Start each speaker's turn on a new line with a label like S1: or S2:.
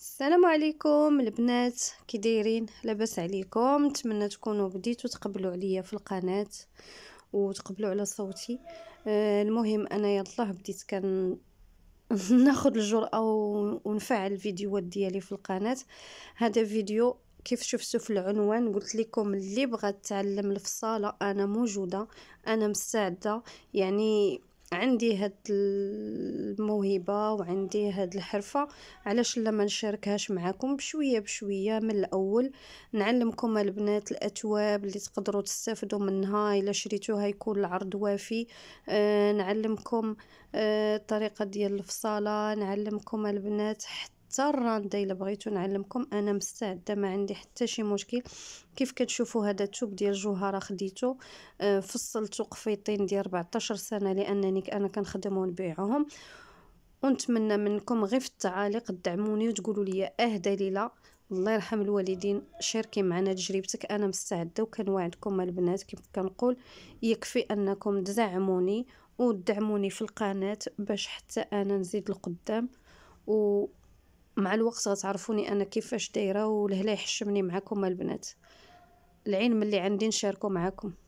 S1: السلام عليكم البنات كي دايرين لاباس عليكم نتمنى تكونوا بديتوا تقبلوا عليا في القناه وتقبلوا على صوتي آه، المهم انا يالله بديت كان ناخذ الجرأه ونفعل الفيديوهات ديالي في القناه هذا فيديو كيف شفتوا في العنوان قلت لكم اللي بغى تعلم الفصاله انا موجوده انا مستعده يعني عندي هاد الموهبه وعندي هاد الحرفه علاش لا ما نشاركهاش معكم بشويه بشويه من الاول نعلمكم البنات الاتواب اللي تقدروا تستافدوا منها الا شريتوها يكون العرض وافي آه نعلمكم آه الطريقه ديال الفصاله نعلمكم البنات حتى حتى الراندة الا بغيتو نعلمكم انا مستعده ما عندي حتى شي مشكل كيف كتشوفوا هذا الثوب ديال جوهره خديته آه قفيطين ديال 14 سنه لانني انا كنخدمهم ونبيعهم ونتمنى منكم غير في التعاليق تدعموني وتقولوا لي اه دليله الله يرحم الوالدين شاركي معنا تجربتك انا مستعده وكنوعدكم البنات كيف كنقول يكفي انكم تزعموني ودعموني في القناه باش حتى انا نزيد لقدام و مع الوقت غتعرفوني انا كيفاش دايره ولهلا يحشمني معكم البنات العلم اللي عندي نشاركه معكم